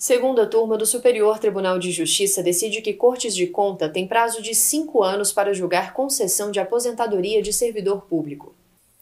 Segunda turma do Superior Tribunal de Justiça decide que Cortes de Conta têm prazo de cinco anos para julgar concessão de aposentadoria de servidor público.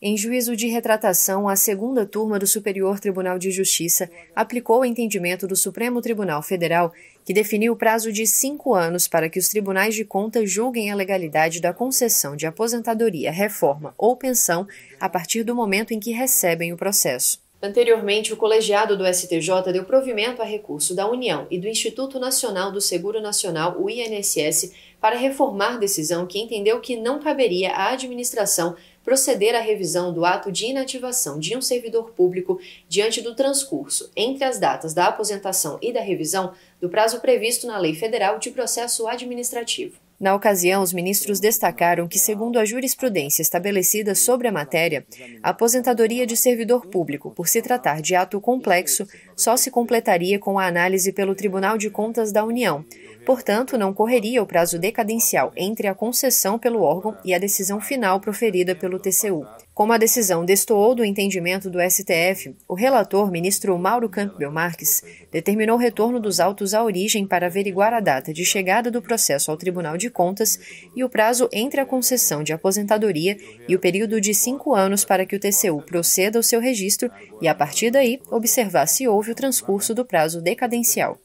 Em juízo de retratação, a segunda turma do Superior Tribunal de Justiça aplicou o entendimento do Supremo Tribunal Federal, que definiu o prazo de cinco anos para que os tribunais de conta julguem a legalidade da concessão de aposentadoria, reforma ou pensão a partir do momento em que recebem o processo. Anteriormente, o colegiado do STJ deu provimento a recurso da União e do Instituto Nacional do Seguro Nacional, o INSS, para reformar decisão que entendeu que não caberia à administração proceder à revisão do ato de inativação de um servidor público diante do transcurso entre as datas da aposentação e da revisão do prazo previsto na Lei Federal de Processo Administrativo. Na ocasião, os ministros destacaram que, segundo a jurisprudência estabelecida sobre a matéria, a aposentadoria de servidor público, por se tratar de ato complexo, só se completaria com a análise pelo Tribunal de Contas da União. Portanto, não correria o prazo decadencial entre a concessão pelo órgão e a decisão final proferida pelo TCU. Como a decisão destoou do entendimento do STF, o relator, ministro Mauro Campbell Marques, determinou o retorno dos autos à origem para averiguar a data de chegada do processo ao Tribunal de Contas e o prazo entre a concessão de aposentadoria e o período de cinco anos para que o TCU proceda ao seu registro e, a partir daí, observar se houve o transcurso do prazo decadencial.